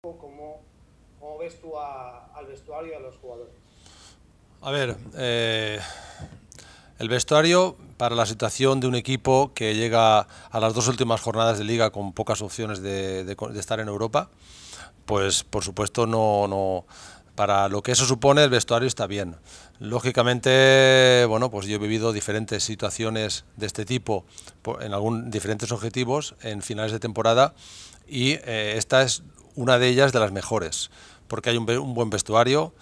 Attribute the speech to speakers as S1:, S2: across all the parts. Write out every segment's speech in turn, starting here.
S1: ¿Cómo, ves tú al vestuario y a los jugadores? A ver, eh, el vestuario para la situación de un equipo que llega a las dos últimas jornadas de liga con pocas opciones de, estar en Europa, pues por supuesto no, no para lo que eso supone el vestuario está bien. Lógicamente, bueno, pues yo he vivido diferentes situaciones de este tipo en algún, diferentes objetivos en finales de temporada y eh, esta es una de ellas de las mejores, porque hay un, buen vestuario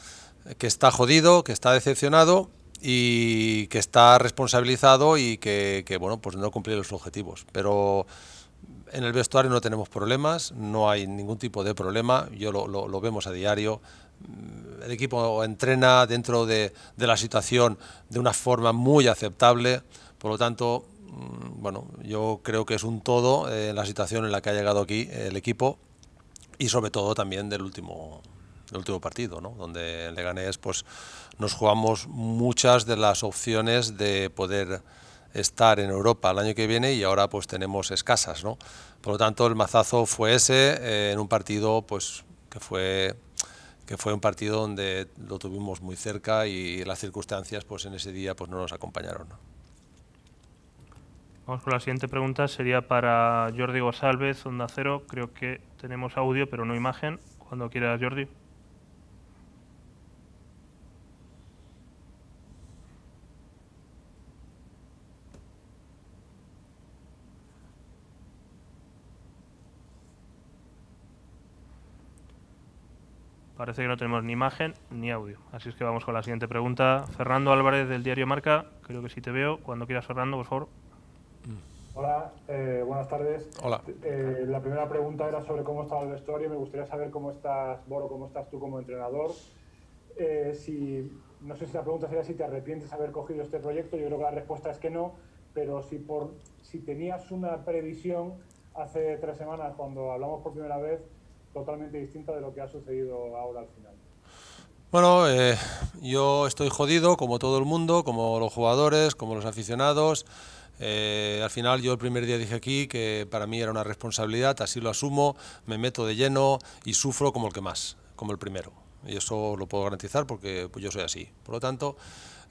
S1: que está jodido, que está decepcionado y que está responsabilizado y que, bueno pues no cumple los objetivos pero en el vestuario no tenemos problemas no hay ningún tipo de problema yo lo, vemos a diario el equipo entrena dentro de, la situación de una forma muy aceptable por lo tanto mm, bueno yo creo que es un todo en eh, la situación en la que ha llegado aquí el equipo y sobre todo también del último último partido, donde en Leganés pues, nos jugamos muchas de las opciones de poder estar en Europa el año que viene y ahora pues tenemos escasas. Por lo tanto, el mazazo fue ese eh, en un partido pues, que, fue, que fue un partido donde lo tuvimos muy cerca y las circunstancias pues, en ese día pues, no nos acompañaron.
S2: Vamos con la siguiente pregunta, sería para Jordi González, Onda Cero. Creo que tenemos audio, pero no imagen. Cuando quieras, Jordi. Parece que no tenemos ni imagen ni audio. Así es que vamos con la siguiente pregunta. Fernando Álvarez del diario Marca, creo que sí te veo. Cuando quieras, Fernando, por favor. Hola, eh, buenas tardes. Hola. Eh, la primera pregunta era sobre cómo estaba el vestuario. Me gustaría saber cómo estás, Boro, cómo estás tú como entrenador. Eh, si, no sé si la pregunta sería si te arrepientes haber cogido este proyecto. Yo creo que la respuesta es que no, pero si, por, si tenías una previsión hace tres semanas, cuando hablamos por primera vez, totalmente distinta de lo que ha sucedido ahora al final.
S1: Bueno, yo estoy jodido, como todo el mundo, como los jugadores, como los aficionados. Eh, al final yo el primer día dije aquí que para mí era una responsabilidad, así lo asumo, me meto de lleno y sufro como el que más, como el primero. Y eso lo puedo garantizar porque pues, yo soy así. Por lo tanto,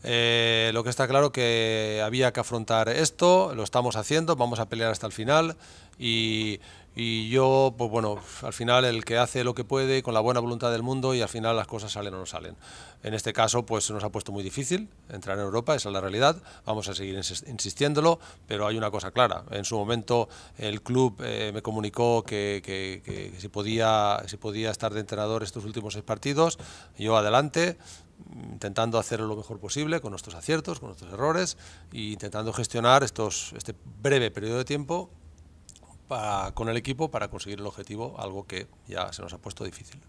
S1: eh, lo que está claro que había que afrontar esto, lo estamos haciendo, vamos a pelear hasta el final y, y yo, pues bueno, al final el que hace lo que puede con la buena voluntad del mundo y al final las cosas salen o no salen. En este caso, pues se nos ha puesto muy difícil entrar en Europa, esa es la realidad. Vamos a seguir insistiéndolo, pero hay una cosa clara. En su momento el club eh, me comunicó que, que, si, podía, si podía estar de entrenador estos últimos seis partidos, yo adelante intentando hacer lo mejor posible con nuestros aciertos, con nuestros errores e intentando gestionar estos, este breve periodo de tiempo con el equipo para conseguir el objetivo, algo que ya se nos ha puesto
S2: difícil.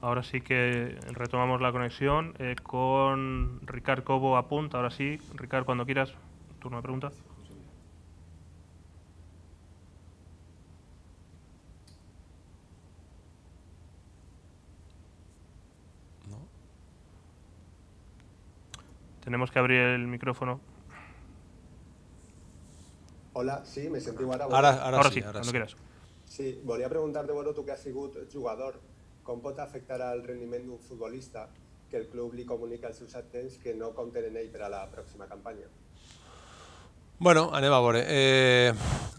S2: Ahora sí que retomamos la conexión eh, con Ricard Cobo apunta, Ahora sí, Ricard, cuando quieras, turno de preguntas. Tenemos que abrir el micrófono
S1: Hola, sí, me sentiu ara? ahora, Ara, ara, ara sí, sí, ara sí. Quieras. Sí, volia preguntar-te, bueno, tu que has sigut jugador, com pot afectar el rendiment d'un futbolista que el club li comunica als seus atents que no compten en ell per a la pròxima campanya? Bueno, anem a veure. Eh,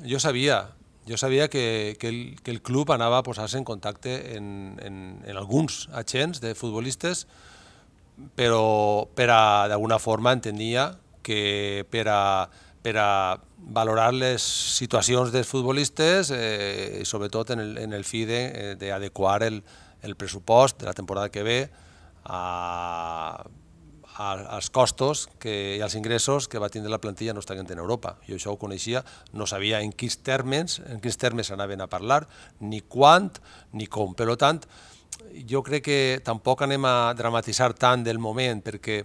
S1: jo sabia jo sabia que, que, el, que el club anava a posar-se en contacte en, en, en alguns agents de futbolistes, però per d'alguna forma entenia que per a per a valorar les situacions dels futbolistes eh, i sobretot en el, en el fi eh, d'adequar el, el pressupost de la temporada que ve a, a, als costos que, i als ingressos que va tindre la plantilla no gent en Europa. Jo això ho coneixia, no sabia en quins termes en quins termes anaven a parlar, ni quant, ni com. Per tant, jo crec que tampoc anem a dramatitzar tant del moment, perquè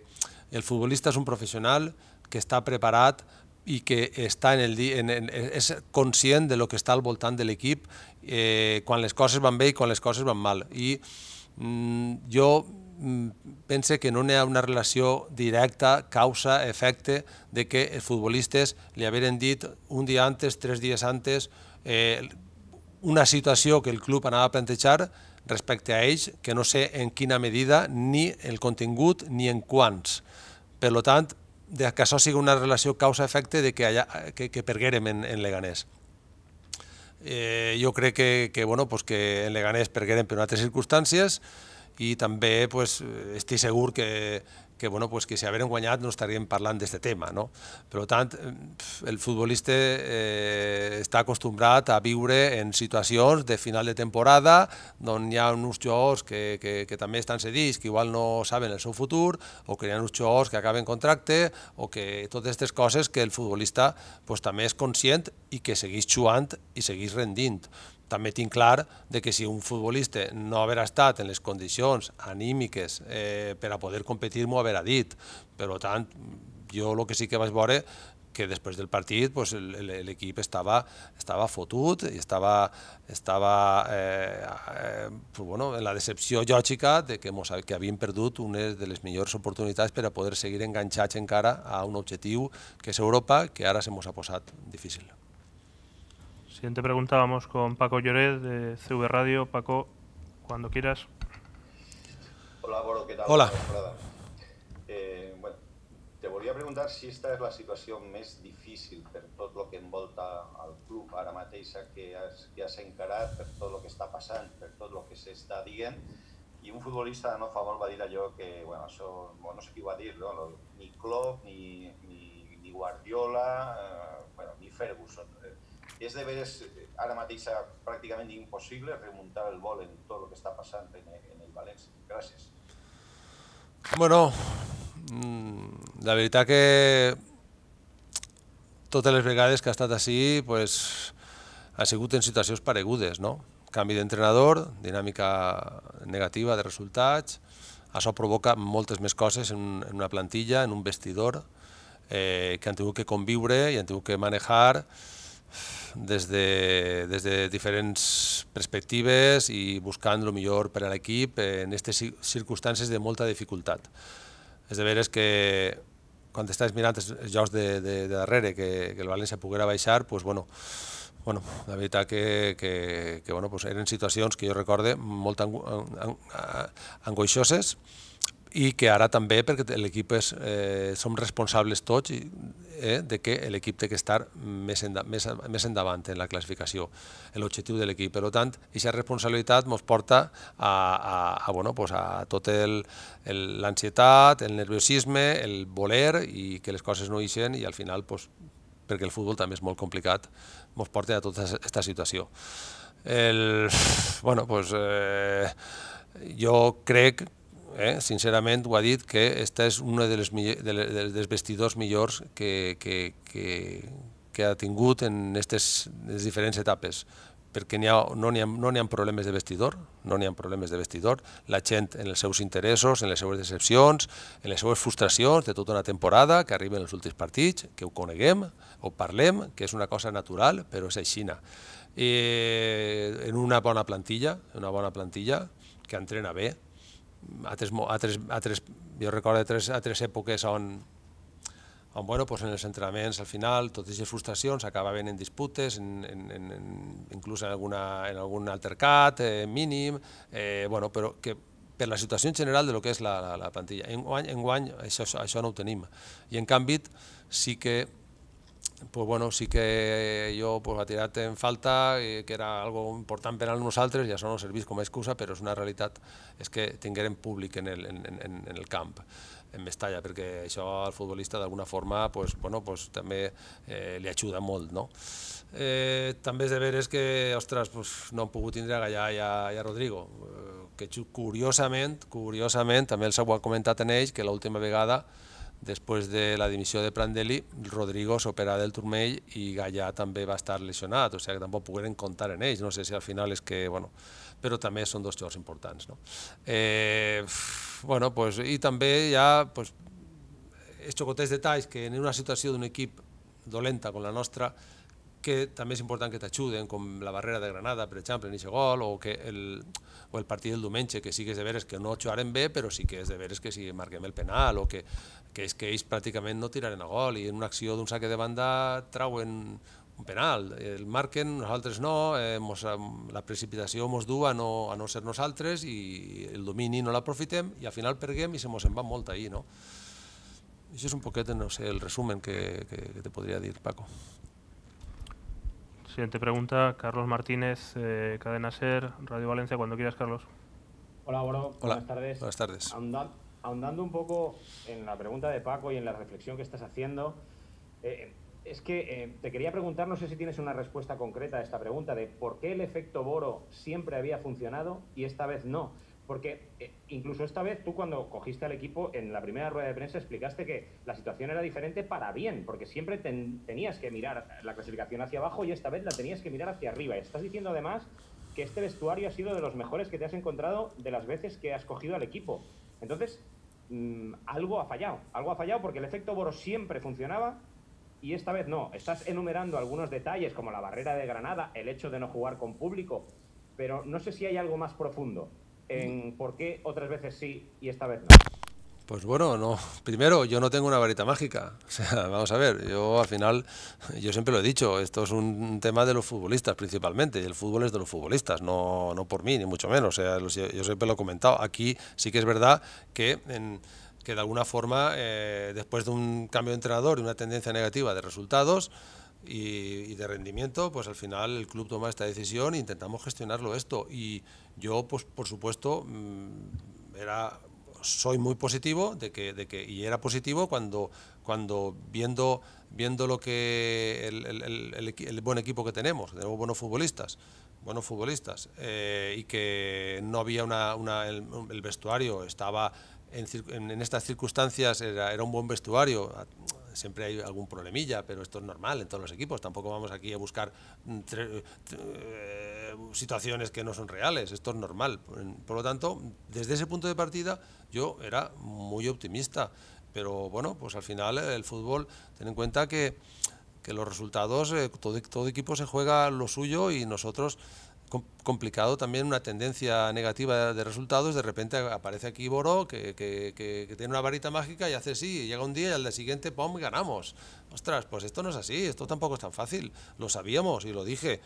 S1: el futbolista és un professional que està preparat i que està en el, en, en, és conscient de lo que està al voltant de l'equip eh, quan les coses van bé i quan les coses van mal. I mm, jo mm, pense que no hi ha una relació directa, causa, efecte, de que els futbolistes li haveren dit un dia antes, tres dies antes, eh, una situació que el club anava a plantejar respecte a ells, que no sé en quina medida, ni el contingut, ni en quants. Per tant, de que això sigui una relació causa-efecte de que, que, que perguérem en, en Leganés. Eh, jo crec que, que, bueno, pues que en Leganés perguérem per altres circumstàncies i també pues, estic segur que que, bueno, pues que si hagueren guanyat no estaríem parlant d'aquest tema. No? Per tant, eh, el futbolista eh, està acostumbrat a viure en situacions de final de temporada on hi ha uns jugadors que, que, que també estan cedits, que igual no saben el seu futur, o que hi ha uns jugadors que acaben contracte, o que totes aquestes coses que el futbolista pues, també és conscient i que segueix jugant i segueix rendint també tinc clar de que si un futbolista no haver estat en les condicions anímiques eh, per a poder competir m'ho haurà dit. Per tant, jo el que sí que vaig veure que després del partit pues, l'equip estava, estava fotut i estava, estava eh, eh, pues, bueno, en la decepció lògica de que, mos, que havíem perdut una de les millors oportunitats per a poder seguir enganxats encara a un objectiu que és Europa, que ara se mos ha posat difícil.
S2: Siguiente pregunta, vamos con Paco Lloret de CV Radio. Paco, cuando quieras. Hola, Boro, ¿qué tal? Hola.
S1: Eh, bueno, te volví a preguntar si esta es la situación más difícil por todo lo que envolta al club ahora Mateixa que has, que has encarado, por todo lo que está pasando, por todo lo que se está diciendo. Y un futbolista no favor, va va a yo que, bueno, que, bueno, no sé qué va a no? ni Klopp, ni, ni, Guardiola, eh, bueno, ni Ferguson, eh, és de veres ara mateix pràcticament impossible remuntar el vol en
S2: tot el que està passant en, en el València. Gràcies.
S1: Bueno, mm, la veritat que totes les vegades que ha estat així pues, ha sigut en situacions paregudes, no? Canvi d'entrenador, dinàmica negativa de resultats, això provoca moltes més coses en, en una plantilla, en un vestidor, eh, que han tingut que conviure i han tingut que manejar des de, des de diferents perspectives i buscant el millor per a l'equip en aquestes circumstàncies de molta dificultat. És de veres que quan estàs mirant els jocs de, de, de darrere que, que el València poguera baixar, pues, bueno, bueno, la veritat que, que, que bueno, pues, eren situacions que jo recorde molt angoixoses, ang ang i que ara també, perquè l'equip és, eh, som responsables tots i, eh, de que l'equip té que estar més, enda, més, més endavant en la classificació, en l'objectiu de l'equip. Per tant, aquesta responsabilitat ens porta a, a, a, bueno, pues a tot l'ansietat, el, el, el nerviosisme, el voler i que les coses no ixen i al final, pues, perquè el futbol també és molt complicat, ens porta a tota aquesta situació. El, bueno, pues, eh, jo crec eh, sincerament ho ha dit que aquesta és una de les, millor, de les, dels vestidors millors que, que, que, que ha tingut en aquestes diferents etapes perquè ha, no n'hi ha, no ha problemes de vestidor, no n'hi ha problemes de vestidor, la gent en els seus interessos, en les seues decepcions, en les seues frustracions de tota una temporada que arriben els últims partits, que ho coneguem, o parlem, que és una cosa natural, però és aixina. Eh, en una bona plantilla, una bona plantilla que entrena bé, altres, altres, altres, jo recordo altres, altres èpoques on, on bueno, pues en els entrenaments al final totes les frustracions acabaven en disputes, en, en, en, inclús en, alguna, en algun altercat eh, mínim, eh, bueno, però que per la situació en general de lo que és la, la, la plantilla. En guany, en guany això, això no ho tenim. I en canvi sí que pues bueno, sí que jo pues, la tirat en falta, eh, que era algo important per a nosaltres, i això no serveix com a excusa, però és una realitat, és que tinguérem públic en el, en, en, en el camp en Mestalla, perquè això al futbolista d'alguna forma pues, bueno, pues, també eh, li ajuda molt. No? Eh, també és de veres que, ostres, pues, no han pogut tindre a Gallà i a, i a Rodrigo, eh, que curiosament, curiosament, també els ha comentat en ells, que l'última vegada Després de la dimissió de Prandelli, Rodrigo s'opera del turmell i Gallà també va estar lesionat, o sigui que tampoc pogueren comptar en ells, no sé si al final és que, bueno, però també són dos jocs importants. No? Eh, bueno, pues, I també hi ha pues, xocotets detalls que en una situació d'un equip dolenta com la nostra que també és important que t'ajuden, com la barrera de Granada, per exemple, en aquest gol, o, que el, o el partit del diumenge, que sí que és de veres que no jugarem bé, però sí que és de veres que si marquem el penal, o que, que és que ells pràcticament no tiraren a gol, i en una acció d'un saque de banda trauen un penal, el marquen, nosaltres no, eh, mos, eh, la precipitació ens du a no, a no ser nosaltres i el domini no l'aprofitem i al final perguem i se mos en va molt ahir, no?
S2: Això és un poquet, no sé, el resumen que, que, que te podria dir, Paco. Siguiente pregunta, Carlos Martínez, eh, Cadena Ser, Radio Valencia, cuando quieras, Carlos.
S1: Hola, Boro. Buenas tardes. Buenas tardes. Ahondando, un poco en la pregunta de Paco y en la reflexión que estás haciendo, eh, es que eh, te quería preguntar, no sé si tienes una respuesta concreta a esta pregunta, de por qué el efecto Boro siempre había funcionado
S2: y esta vez no. Porque eh, incluso esta vez tú cuando cogiste al equipo en la primera rueda de prensa explicaste que la situación era diferente para bien, porque siempre tenías que mirar la clasificación hacia abajo y esta vez la tenías que mirar hacia arriba. Estás diciendo además que este vestuario ha sido de los mejores que te has encontrado de las veces que has cogido al equipo. Entonces, mm, algo ha fallado, algo ha fallado porque el efecto Boros siempre funcionaba y esta vez no. Estás enumerando algunos
S1: detalles como la barrera de Granada, el hecho de no jugar con público, pero no sé si hay algo más profundo en por qué otras veces sí y esta vez no. Pues bueno, no. Primero, yo no tengo una varita mágica. vamos a ver, yo al final, yo siempre lo he dicho, esto es un tema de los futbolistas principalmente. Y el fútbol es de los futbolistas, no, no por mí, ni mucho menos. O sea, yo siempre lo he comentado. Aquí sí que es verdad que que de alguna forma, eh, después de un cambio de entrenador y una tendencia negativa de resultados, y, de rendimiento, pues al final el club toma esta decisión e intentamos gestionarlo esto. Y yo, pues por supuesto, mm, era, soy muy positivo de que, de que y era positivo cuando, cuando viendo, viendo lo que el, el, buen equipo que tenemos, tenemos buenos futbolistas, buenos futbolistas eh, y que no había una, el, vestuario estaba en, en, estas circunstancias era, era, un buen vestuario siempre hay algún problemilla, pero esto es normal en todos los equipos. Tampoco vamos aquí a buscar mm, eh, situaciones que no son reales. Esto es normal. Por lo tanto, desde ese punto de partida yo era muy optimista. Pero bueno, pues al final eh, el fútbol, ten en cuenta que, los resultados, eh, todo, todo equipo se juega lo suyo y nosotros complicado también una tendencia negativa de resultados, de repente aparece aquí Boró, que, tiene una varita mágica y hace sí, y llega un día y al día siguiente, ¡pum!, ganamos. Ostras, pues esto no es así, esto tampoco es tan fácil, lo sabíamos y lo dije.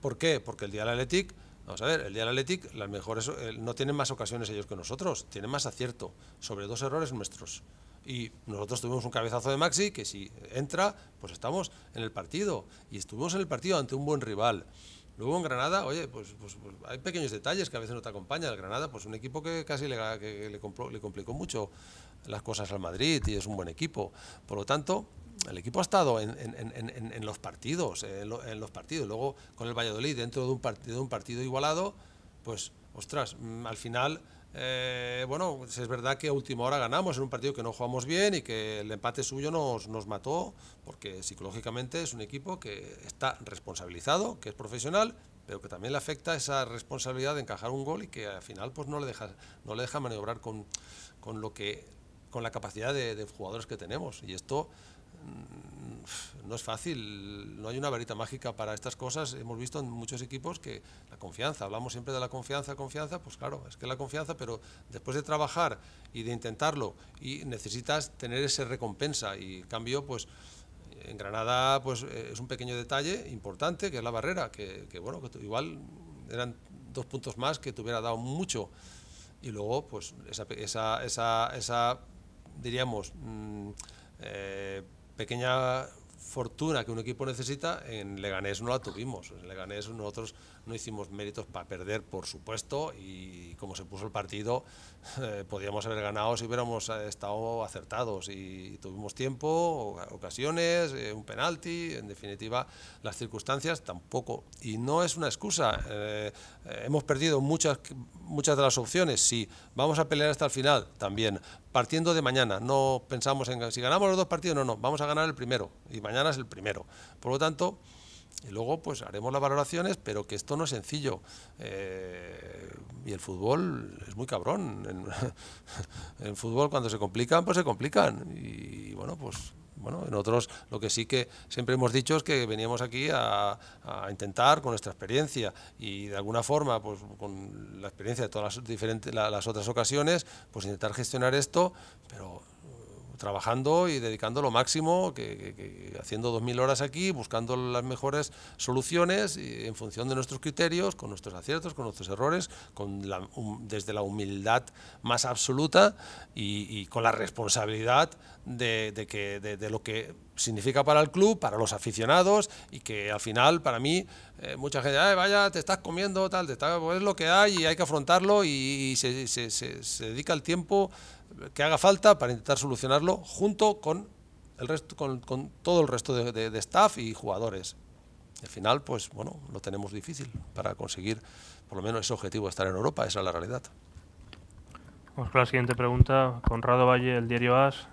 S1: ¿Por qué? Porque el día del Athletic, vamos a ver, el día del Athletic, las mejores, eh, no tienen más ocasiones ellos que nosotros, tienen más acierto sobre dos errores nuestros y nosotros tuvimos un cabezazo de Maxi que si entra, pues estamos en el partido y estuvimos en el partido ante un buen rival. Luego en Granada, oye, pues, pues, pues, hay pequeños detalles que a veces no te acompañan. El Granada, pues un equipo que casi le, que le, complicó mucho las cosas al Madrid y es un buen equipo. Por lo tanto, el equipo ha estado en, los partidos, en, los partidos. Luego con el Valladolid, dentro de un, partido, de un partido igualado, pues, ostras, mm, al final eh, bueno, es verdad que a última hora ganamos en un partido que no jugamos bien y que el empate suyo nos, mató, porque psicológicamente es un equipo que está responsabilizado, que es profesional, pero que también le afecta esa responsabilidad de encajar un gol y que al final pues no le deja, no le deja maniobrar con, lo que con la capacidad de, de jugadores que tenemos. Y esto Mm, no es fácil, no hay una varita mágica para estas cosas. Hemos visto en muchos equipos que la confianza, hablamos siempre de la confianza, confianza, pues claro, es que la confianza, pero después de trabajar y de intentarlo, y necesitas tener esa recompensa y cambio, pues en Granada pues eh, es un pequeño detalle importante que es la barrera, que, bueno, que igual eran dos puntos más que te hubiera dado mucho. Y luego, pues esa, esa, esa, diríamos, mm, eh, pequeña fortuna que un equipo necesita, en Leganés no la tuvimos. En Leganés nosotros no hicimos méritos para perder, por supuesto, y como se puso el partido, eh, podíamos haber ganado si hubiéramos eh, estado acertados y tuvimos tiempo, ocasiones, eh, un penalti, en definitiva, las circunstancias tampoco. Y no es una excusa, hemos perdido muchas, muchas de las opciones, si vamos a pelear hasta el final también, partiendo de mañana, no pensamos en si ganamos los dos partidos, no, no, vamos a ganar el primero y mañana es el primero. Por lo tanto, y luego pues haremos las valoraciones, pero que esto no es sencillo. Eh, y el fútbol es muy cabrón. En, fútbol cuando se complican, pues se complican. Y bueno, pues bueno, en otros lo que sí que siempre hemos dicho es que veníamos aquí a, intentar con nuestra experiencia y de alguna forma, pues con la experiencia de todas las diferentes las otras ocasiones, pues intentar gestionar esto, pero trabajando y dedicando lo máximo, que, que, haciendo 2.000 horas aquí, buscando las mejores soluciones en función de nuestros criterios, con nuestros aciertos, con nuestros errores, con la, desde la humildad más absoluta y, con la responsabilidad de, que, de, lo que significa para el club, para los aficionados y que al final para mí eh, mucha gente, vaya, te estás comiendo, tal, pues es lo que hay y hay que afrontarlo y, se, se, dedica el tiempo que haga falta para intentar solucionarlo junto con, el resto, con, todo el resto de, staff y jugadores. Al final, pues bueno, lo tenemos difícil para conseguir por lo menos ese objetivo de estar en Europa, esa es la realidad.
S2: Vamos con la siguiente pregunta. Conrado Valle, el diario AS.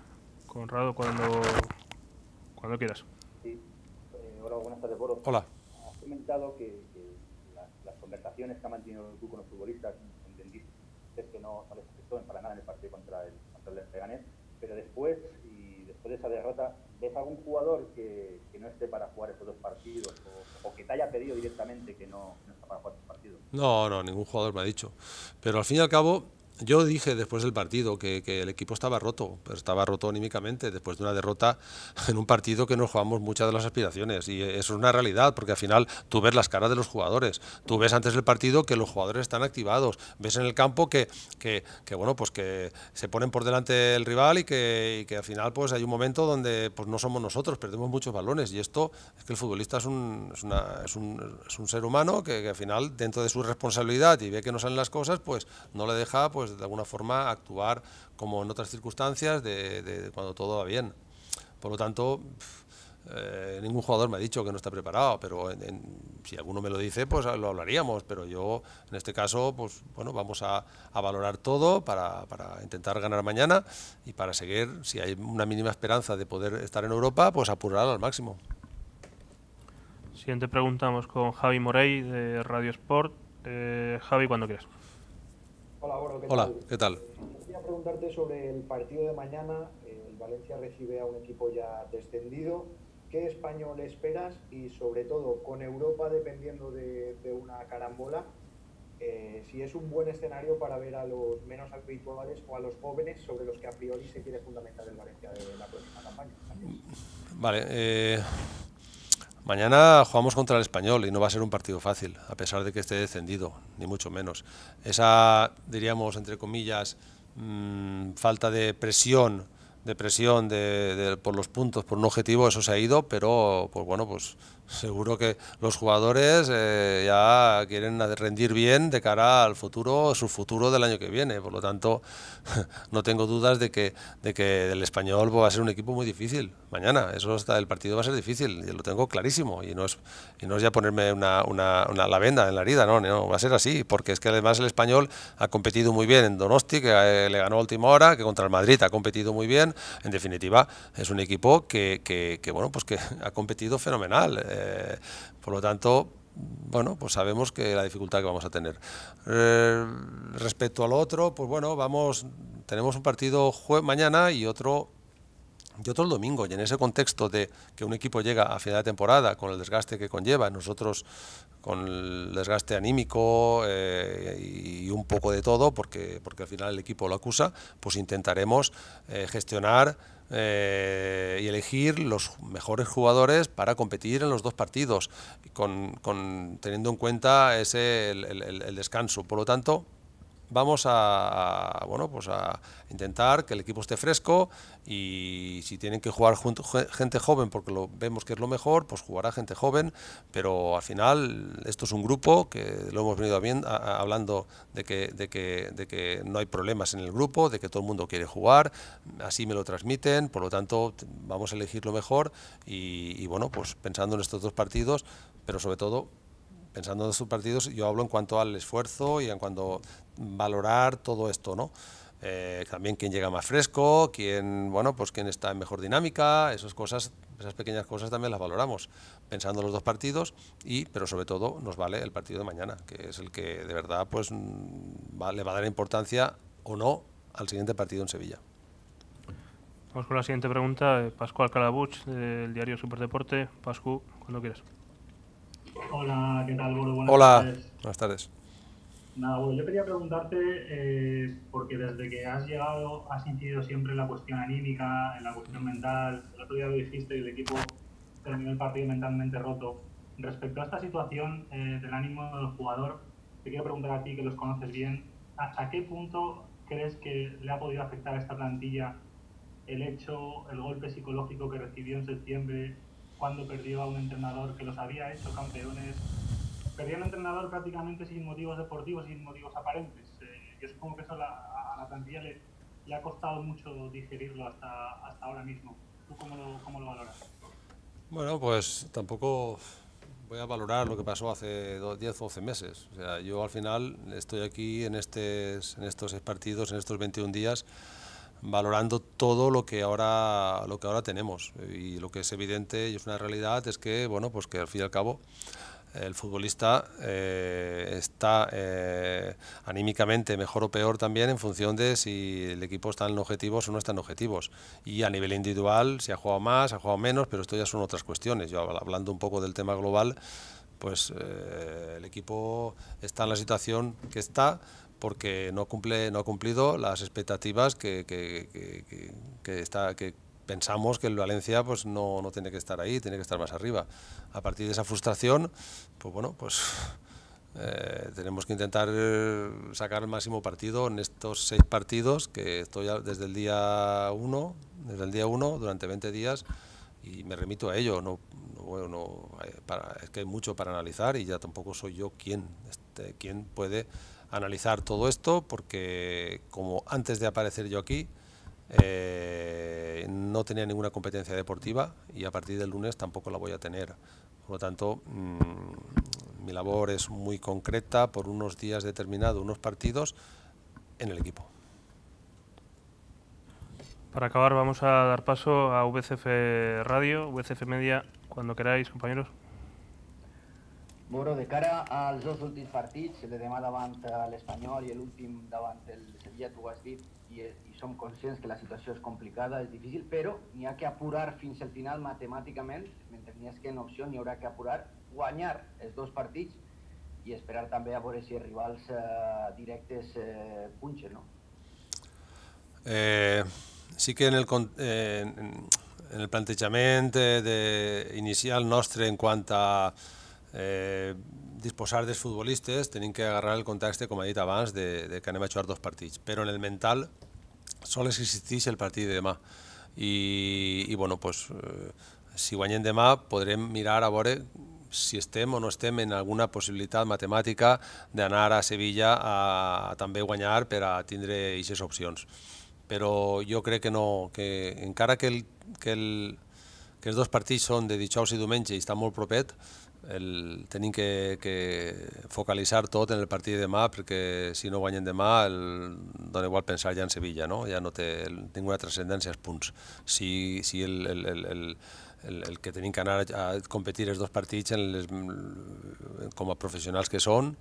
S2: Conrado, cuando, cuando quieras. Sí.
S1: Eh, hola, buenas tardes, Hola.
S2: Has comentado que, las, las, conversaciones que ha mantenido club con los futbolistas es que no, no les afectó para nada en el partido contra el, contra el Leganés, pero después, y después de esa derrota, ¿ves algún jugador que, que no esté para jugar esos dos partidos o, que te haya pedido directamente que no, no está para jugar esos
S1: partidos? No, no, ningún jugador me ha dicho. Pero al fin y al cabo, yo dije después del partido que, el equipo estaba roto, pero estaba roto anímicamente después de una derrota en un partido que no jugamos muchas de las aspiraciones. Y eso es una realidad, porque al final tú ves las caras de los jugadores, tú ves antes del partido que los jugadores están activados, ves en el campo que, que, bueno, pues que se ponen por delante el rival y que, al final pues hay un momento donde pues no somos nosotros, perdemos muchos balones. Y esto es que el futbolista es un, es una, es un, es ser humano que, que al final, dentro de su responsabilidad y ve que no salen las cosas, pues no le deja pues pues, de alguna forma actuar como en otras circunstancias de, cuando todo va bien. Por lo tanto, eh, ningún jugador me ha dicho que no está preparado, pero si alguno me lo dice, pues lo hablaríamos. Pero yo, en este caso, pues bueno, vamos a, valorar todo para, intentar ganar mañana y para seguir, si hay una mínima esperanza de poder estar en Europa, pues apurar al máximo.
S2: Siguiente preguntamos con Javi Morey de Radio Sport. Eh, Javi, cuando quieras.
S1: Hola, ¿qué Hola, tal? ¿qué tal? Quería preguntarte sobre el partido de mañana. El Valencia recibe a un equipo ya descendido. ¿Qué español esperas? Y sobre
S2: todo, con Europa dependiendo de, una carambola, eh, si es un buen escenario para ver a los menos habituales o a los jóvenes sobre los que a priori se quiere fundamentar el Valencia de la próxima campaña.
S1: Vale. Eh, Mañana jugamos contra el español y no va a ser un partido fácil, a pesar de que esté descendido, ni mucho menos. Esa, diríamos, entre comillas, mm, falta de presión, de presión de, por los puntos, por un objetivo, eso se ha ido, pero pues bueno, pues Seguro que los jugadores eh, ya quieren rendir bien de cara al futuro, su futuro del año que viene. Por lo tanto, no tengo dudas de que, de que el español va a ser un equipo muy difícil mañana. Eso está, el partido va a ser difícil, y lo tengo clarísimo. Y no es, no es ya ponerme una, una, la venda en la herida, no, no, va a ser así, porque es que además el español ha competido muy bien en Donosti, que eh, le ganó a última hora, que contra el Madrid ha competido muy bien. En definitiva, es un equipo que, bueno, pues que ha competido fenomenal. Eh, eh, por lo tanto, bueno, pues sabemos que la dificultad que vamos a tener. Eh, respecto al otro, pues bueno, vamos, tenemos un partido mañana y otro yo todo el domingo. Y en ese contexto de que un equipo llega a final de temporada con el desgaste que conlleva, nosotros con el desgaste anímico eh, y un poco de todo, porque, porque al final el equipo lo acusa, pues intentaremos eh, gestionar eh, y elegir los mejores jugadores para competir en los dos partidos, con, teniendo en cuenta ese, el, el descanso. Por lo tanto, vamos a, bueno, pues a intentar que el equipo esté fresco y si tienen que jugar gente joven, porque lo, vemos que es lo mejor, pues jugará gente joven, pero al final esto es un grupo que lo hemos venido hablando de que, de, que, de que no hay problemas en el grupo, de que todo el mundo quiere jugar, así me lo transmiten, por lo tanto vamos a elegir lo mejor y, y bueno, pues pensando en estos dos partidos, pero sobre todo pensando en estos partidos, yo hablo en cuanto al esfuerzo y en cuanto valorar todo esto, ¿no? Eh, también quién llega más fresco, quién, bueno, pues quién está en mejor dinámica, esas cosas, esas pequeñas cosas también las valoramos, pensando los dos partidos y, pero sobre todo, nos vale el partido de mañana, que es el que de verdad pues mm, va, le va a dar importancia o no al siguiente partido en Sevilla.
S2: Vamos con la siguiente pregunta, Pascual Calabuch, del diario Superdeporte. Pascu, cuando quieras. Hola, ¿qué tal? Hola, buenas tardes. Nada, yo quería preguntarte, eh, porque desde que has llegado has incidido siempre en la cuestión anímica, en la cuestión mental. El otro día lo dijiste y el equipo terminó el partido mentalmente roto. Respecto a esta situación eh, del ánimo del jugador, te quiero preguntar a ti, que los conoces bien, ¿hasta qué punto crees que le ha podido afectar a esta plantilla el hecho, el golpe psicológico que recibió en septiembre cuando perdió a un entrenador que los había hecho campeones Sería un entrenador prácticamente sin motivos deportivos, sin motivos aparentes. Eh, yo supongo que eso a la plantilla le, ha costado mucho digerirlo hasta, ahora mismo. ¿Tú cómo lo, valoras?
S1: Bueno, pues tampoco voy a valorar lo que pasó hace 10 o 12 meses. yo al final estoy aquí en, en estos seis partidos, en estos 21 días, valorando todo lo que ahora lo que ahora tenemos y lo que es evidente y es una realidad es que bueno pues que al fin y al cabo el futbolista eh, está eh, anímicamente mejor o peor también en función de si el equipo está en objetivos o no está en objetivos. Y a nivel individual, si ha jugado más, ha jugado menos, pero esto ya son otras cuestiones. Yo hablando un poco del tema global, pues eh, el equipo está en la situación que está porque no cumple no ha cumplido las expectativas que, que está que pensamos que el Valencia pues no, tiene que estar ahí, tiene que estar más arriba. A partir de esa frustración, pues bueno, pues eh, tenemos que intentar eh, sacar el máximo partido en estos seis partidos que estoy desde el día uno, desde el día durante 20 días y me remito a ello, no, eh, es que hay mucho para analizar y ya tampoco soy yo quien, este, quien puede analizar todo esto porque como antes de aparecer yo aquí, eh, no tenía ninguna competencia deportiva y a partir del lunes tampoco la voy a tener. Por lo tanto, mm, mi labor es muy concreta por unos días determinados, unos partidos en el equipo.
S2: Para acabar vamos a dar paso a VCF Radio, VCF Media, cuando queráis, compañeros. Bueno,
S1: de cara als dos últims partits, el de demà davant l'Espanyol i l'últim davant el Sevilla, tu ho has dit, i, i som conscients que la situació és complicada, és difícil, però n'hi ha que apurar fins al final matemàticament, mentre n'hi que en opció, n'hi haurà que apurar,
S2: guanyar els dos partits i esperar també a veure si els rivals eh, directes eh, punxen, no?
S1: Eh, sí que en el, eh, en el plantejament eh, de, inicial nostre en quant a eh, disposar dels futbolistes, tenim que agarrar el context, com ha dit abans, de, de que anem a jugar dos partits. Però en el mental sol existeix el partit de demà. I, i bueno, pues, eh, si guanyem demà podrem mirar a veure si estem o no estem en alguna possibilitat matemàtica d'anar a Sevilla a, a també guanyar per a tindre aquestes opcions. Però jo crec que no, que encara que el, que el, que els dos partits són de dijous i diumenge i està molt propet, el, tenim que, que focalitzar tot en el partit de demà perquè si no guanyen demà el, dona igual pensar ja en Sevilla, no? ja no té el, ninguna transcendència als punts. Si, si el, el, el, el, el, el que tenim que anar a competir els dos partits en les, com a professionals que són,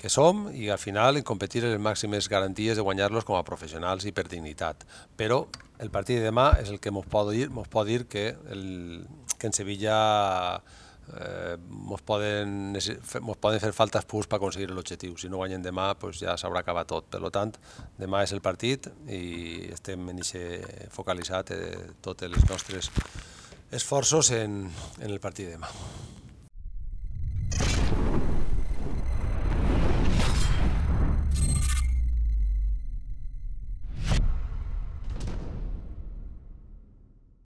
S1: que som i al final en competir les màximes garanties de guanyar-los com a professionals i per dignitat. Però el partit de demà és el que ens pot dir, mos pot dir que, el, que en Sevilla eh, mos, poden, mos poden fer faltes punts per aconseguir l'objectiu. Si no guanyen demà, pues ja s'haurà acabat tot. Per tant, demà és el partit i estem en aquest focalitzat eh, tots els nostres esforços en, en el partit de demà.